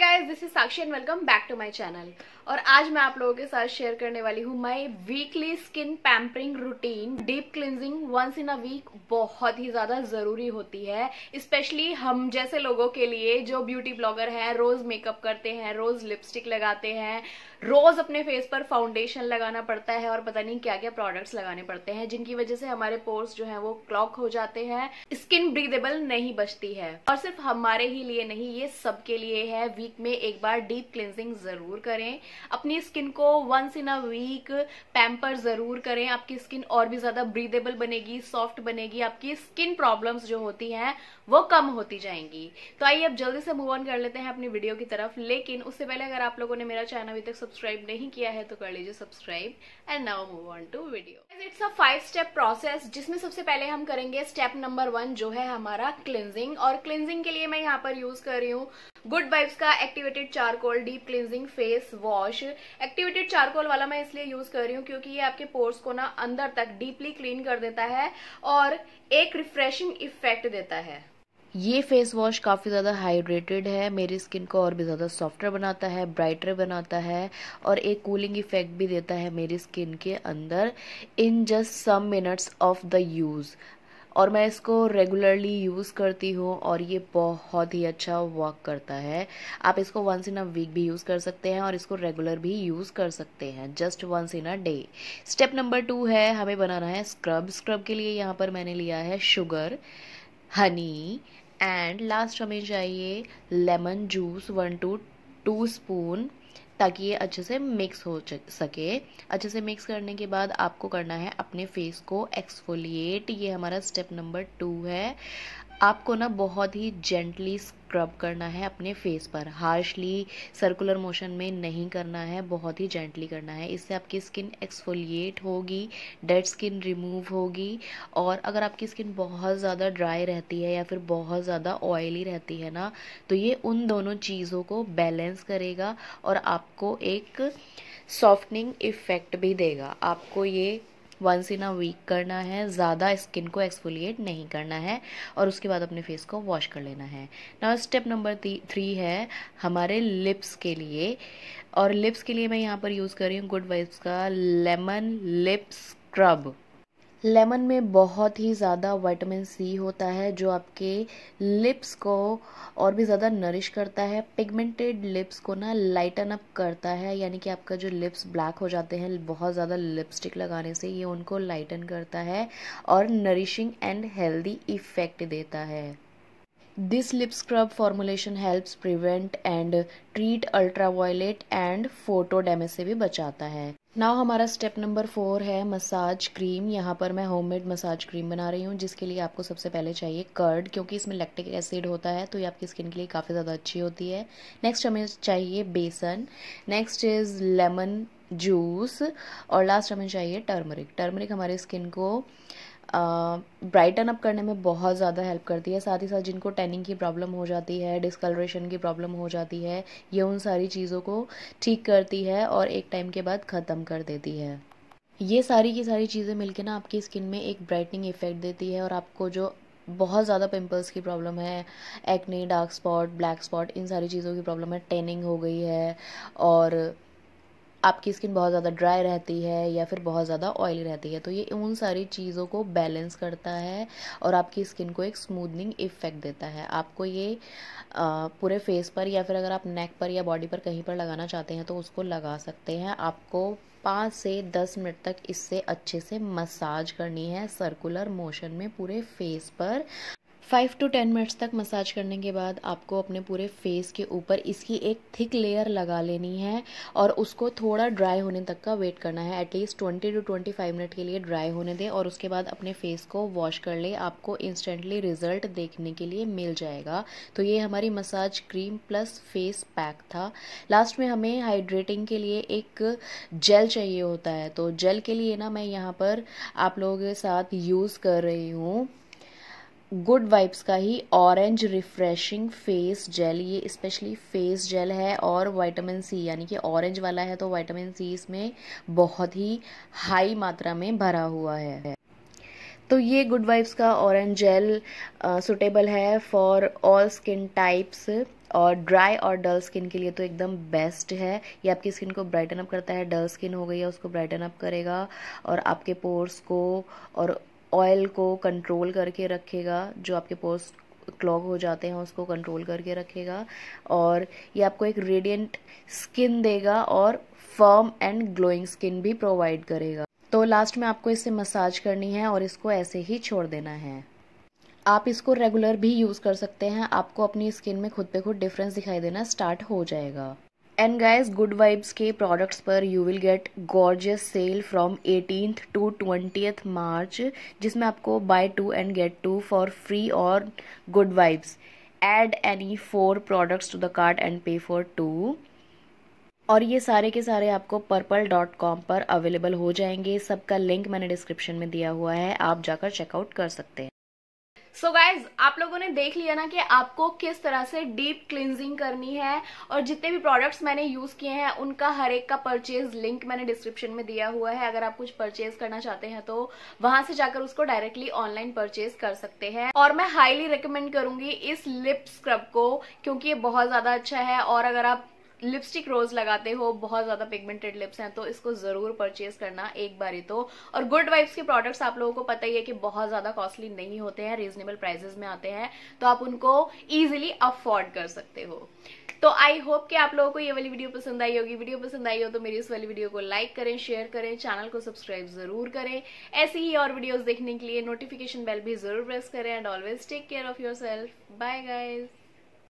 guys this is Sakshi and welcome back to my channel और आज मैं आप लोगों के साथ शेयर करने वाली हूँ my weekly skin pampering routine deep cleansing once in a week बहुत ही ज्यादा जरूरी होती है स्पेशली हम जैसे लोगों के लिए जो ब्यूटी ब्लॉगर हैं रोज मेकअप करते हैं रोज लिपस्टिक लगाते हैं रोज अपने फेस पर फाउंडेशन लगाना पड़ता है और पता नहीं क्या क्या प्रोडक्ट्स लगाने पड़ते हैं जिनकी वजह से हमारे पोर्स जो है वो क्लॉक हो जाते हैं स्किन ब्रीदेबल नहीं बचती है और सिर्फ हमारे ही लिए नहीं ये सबके लिए है वीक में एक बार डीप क्लिनजिंग ज़रूर करें अपनी स्किन को once in a week pamper ज़रूर करें आपकी स्किन और भी ज़्यादा ब्रीदेबल बनेगी सॉफ्ट बनेगी आपकी स्किन प्रॉब्लम्स जो होती हैं वो कम होती जाएंगी तो आइए अब जल्दी से मूव ऑन कर लेते हैं अपनी वीडियो की तरफ लेकिन उससे पहले अगर आप लोगों ने मेरा चैनल अभी तक सब्सक्राइब नहीं किया है तो कर लीजिए subscribe and now move on to video it's a five step process जिसमें सबसे पहले हम करेंगे स्टेप नंबर वन जो है हमारा क्लिनजिंग और क्लिनजिंग के लिए मैं यहाँ पर यूज कर रही हूँ गुड वाइब्स का activated charcoal deep cleansing face wash activated charcoal वाला मैं इसलिए यूज कर रही हूँ क्योंकि ये आपके पोर्स को ना अंदर तक डीपली क्लीन कर देता है और एक रिफ्रेशिंग इफेक्ट देता है ये फेस वॉश काफ़ी ज़्यादा हाइड्रेटेड है मेरी स्किन को और भी ज़्यादा सॉफ्टर बनाता है ब्राइटर बनाता है और एक कूलिंग इफेक्ट भी देता है मेरी स्किन के अंदर in just some minutes of the use और मैं इसको रेगुलरली यूज़ करती हूँ और ये बहुत ही अच्छा वर्क करता है आप इसको वंस इन अ वीक भी यूज़ कर सकते हैं और इसको रेगुलर भी यूज़ कर सकते हैं just once in a day step number two है हमें बनाना है स्क्रब स्क्रब के लिए यहाँ पर मैंने लिया है शुगर हनी एंड लास्ट हमें चाहिए lemon juice one two two spoon ताकि ये अच्छे से मिक्स हो सके अच्छे से मिक्स करने के बाद आपको करना है अपने फेस को एक्सफोलिएट ये हमारा स्टेप नंबर टू है आपको ना बहुत ही जेंटली स्क्रब करना है अपने फेस पर हार्शली सर्कुलर मोशन में नहीं करना है बहुत ही जेंटली करना है इससे आपकी स्किन एक्सफोलिएट होगी डेड स्किन रिमूव होगी और अगर आपकी स्किन बहुत ज़्यादा ड्राई रहती है या फिर बहुत ज़्यादा ऑयली रहती है ना तो ये उन दोनों चीज़ों को बैलेंस करेगा और आपको एक सॉफ्टनिंग इफ़ेक्ट भी देगा आपको ये वंस इन अ वीक करना है ज़्यादा स्किन को एक्सफोलिएट नहीं करना है और उसके बाद अपने फेस को वॉश कर लेना है नाउ स्टेप नंबर थ्री है हमारे लिप्स के लिए और लिप्स के लिए मैं यहाँ पर यूज़ कर रही हूँ गुड वाइब्स का लेमन लिप्स स्क्रब लेमन में बहुत ही ज़्यादा विटामिन सी होता है जो आपके लिप्स को और भी ज़्यादा नरिश करता है पिगमेंटेड लिप्स को ना लाइटन अप करता है यानी कि आपका जो लिप्स ब्लैक हो जाते हैं बहुत ज़्यादा लिपस्टिक लगाने से ये उनको लाइटन करता है और नरिशिंग एंड हेल्दी इफ़ेक्ट देता है this lip scrub formulation helps prevent and treat ultraviolet and photo damage से भी बचाता है नाव हमारा स्टेप नंबर फोर है मसाज क्रीम यहाँ पर मैं होममेड मसाज क्रीम बना रही हूँ जिसके लिए आपको सबसे पहले चाहिए कर्ड क्योंकि इसमें लैक्टिक एसिड होता है तो ये आपकी स्किन के लिए काफ़ी ज़्यादा अच्छी होती है नेक्स्ट हमें चाहिए बेसन नेक्स्ट इज़ लेमन जूस और लास्ट हमें चाहिए टर्मरिक टर्मरिक हमारे स्किन को ब्राइटन अप करने में बहुत ज़्यादा हेल्प करती है साथ ही साथ जिनको टैनिंग की प्रॉब्लम हो जाती है डिसकलरेशन की प्रॉब्लम हो जाती है ये उन सारी चीज़ों को ठीक करती है और एक टाइम के बाद ख़त्म कर देती है ये सारी की सारी चीज़ें मिलके ना आपकी स्किन में एक ब्राइटनिंग इफेक्ट देती है और आपको जो बहुत ज़्यादा पिंपल्स की प्रॉब्लम है acne dark spot black spot इन सारी चीज़ों की प्रॉब्लम है टेनिंग हो गई है और आपकी स्किन बहुत ज़्यादा ड्राई रहती है या फिर बहुत ज़्यादा ऑयली रहती है तो ये उन सारी चीज़ों को बैलेंस करता है और आपकी स्किन को एक स्मूदनिंग इफ़ेक्ट देता है आपको ये पूरे फेस पर या फिर अगर आप नेक पर या बॉडी पर कहीं पर लगाना चाहते हैं तो उसको लगा सकते हैं आपको पाँच से दस मिनट तक इससे अच्छे से मसाज करनी है सर्कुलर मोशन में पूरे फेस पर फाइव टू टेन मिनट्स तक मसाज करने के बाद आपको अपने पूरे फेस के ऊपर इसकी एक थिक लेयर लगा लेनी है और उसको थोड़ा ड्राई होने तक का वेट करना है at least twenty to twenty five minute के लिए ड्राई होने दें और उसके बाद अपने फेस को वॉश कर ले आपको इंस्टेंटली रिजल्ट देखने के लिए मिल जाएगा तो ये हमारी massage cream plus face pack था लास्ट में हमें हाइड्रेटिंग के लिए एक जेल चाहिए होता है तो जेल के लिए ना मैं यहाँ पर आप लोगों के साथ यूज़ कर रही हूँ गुड वाइब्स का ही ऑरेंज रिफ्रेशिंग फेस जेल ये स्पेशली फेस जेल है और वाइटामिन सी यानी कि ऑरेंज वाला है तो वाइटामिन सी इसमें बहुत ही हाई मात्रा में भरा हुआ है तो ये गुड वाइब्स का ऑरेंज जेल सुटेबल है फॉर ऑल स्किन टाइप्स और ड्राई और डल स्किन के लिए तो एकदम बेस्ट है ये आपकी स्किन को ब्राइटन अप करता है डल स्किन हो गई है उसको ब्राइटन अप करेगा और आपके पोर्स को और ऑयल को कंट्रोल करके रखेगा जो आपके पोस्ट क्लॉग हो जाते हैं उसको कंट्रोल करके रखेगा और ये आपको एक रेडियंट स्किन देगा और फर्म एंड ग्लोइंग स्किन भी प्रोवाइड करेगा तो लास्ट में आपको इसे मसाज करनी है और इसको ऐसे ही छोड़ देना है आप इसको रेगुलर भी यूज़ कर सकते हैं आपको अपनी स्किन में खुद पे खुद डिफरेंस दिखाई देना स्टार्ट हो जाएगा एंड गाइज गुड वाइब्स के प्रोडक्ट्स पर you will get gorgeous sale from eighteen to twentieth March जिसमें आपको buy two and get two for free और good vibes add any four products to the cart and pay for two और ये सारे के सारे आपको पर्पल डॉट कॉम पर अवेलेबल हो जाएंगे सबका लिंक मैंने डिस्क्रिप्शन में दिया हुआ है आप जाकर चेकआउट कर सकते हैं सो so गाइज आप लोगों ने देख लिया ना कि आपको किस तरह से डीप क्लिनजिंग करनी है और जितने भी प्रोडक्ट्स मैंने यूज किए हैं उनका हर एक का परचेज लिंक मैंने डिस्क्रिप्शन में दिया हुआ है अगर आप कुछ परचेज करना चाहते हैं तो वहां से जाकर उसको डायरेक्टली ऑनलाइन परचेज कर सकते हैं और मैं हाईली रिकमेंड करूंगी इस लिप स्क्रब को क्योंकि ये बहुत ज्यादा अच्छा है और अगर आप लिपस्टिक रोज लगाते हो बहुत ज्यादा पिगमेंटेड लिप्स हैं तो इसको जरूर परचेज करना एक बार ही तो और गुड वाइब्स के प्रोडक्ट्स आप लोगों को पता ही है कि बहुत ज्यादा कॉस्टली नहीं होते हैं रीजनेबल प्राइजेस में आते हैं तो आप उनको ईजिली अफोर्ड कर सकते हो तो आई होप कि आप लोगों को ये वाली वीडियो पसंद आई होगी वीडियो पसंद आई हो तो मेरी इस वाली वीडियो को लाइक करें शेयर करें चैनल को सब्सक्राइब जरूर करें ऐसी ही और वीडियोस देखने के लिए नोटिफिकेशन बेल भी जरूर प्रेस करें and always take care of yourself bye guys